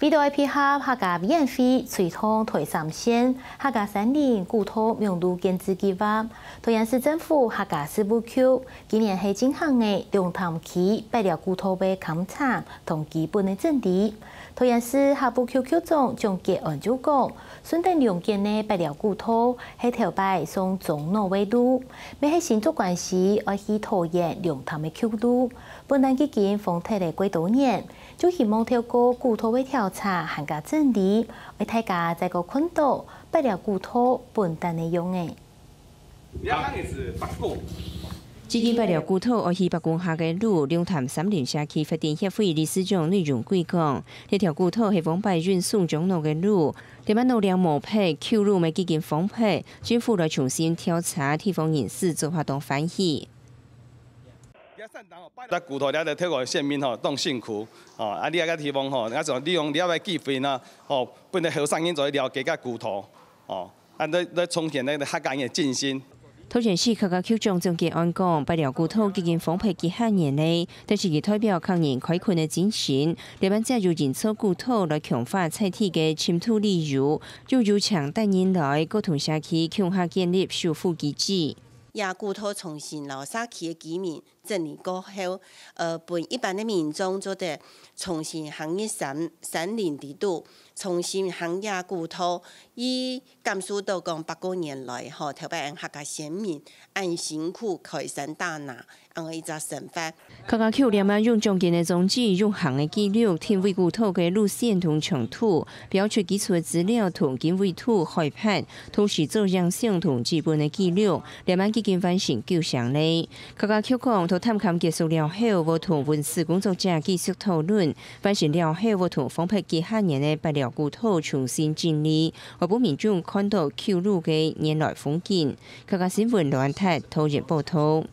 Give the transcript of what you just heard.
比 i d IP 盒下架免费随通退三线，下架三年骨頭命路見自计划。同样市政府下架四部 Q，今年係进行的龙潭区八條骨頭嘅勘察同基本的整治。同样市下部 QQ 中，总结按照讲，顺擇两间嘅八條骨頭係头牌送总诺威都，未係新竹关系而去桃园龙潭的 Q 都，本来基金封退嘅几多年，就希望條过骨頭嘅条。查汉个阵理，为大家在个困到不了故土本真的样诶。今今八条古道，我是八卦下个路龙潭森林社区发展协会理事长内容贵讲，这条古道是往白云松江路嘅路，这么路两毛批旧路咪几根封闭，政府来重新调查，地方人士做活动反土建市科家局众曾杰安讲，白料古头不仅方便建乡年哋，但是亦代表抗认开矿的精神。日本借助研究古头来强化砌体嘅土透如，就如长带年来各同社区强化建立修复机制，也古头重新老社区的居民，整年过后，呃，本一般的民众做的重新行业三三林地度，重新行业古土。以甘肃都讲八九年来吼，特别按客家先民按辛苦开山打拿，按个一个神法。客家口连忙用中间的宗旨、用行的记录，经纬古土的路线同程度，标出基础的资料同经纬图海判，同时做上相同基本的记录，连忙几件发生够常理。客家口讲。探勘结束了后，我和文事工作者继续讨论，发现了后，我同方客幾下人的不料古土重新整理，我部民众看到 Q 路的年来风景，更加新闻乱太投入报道。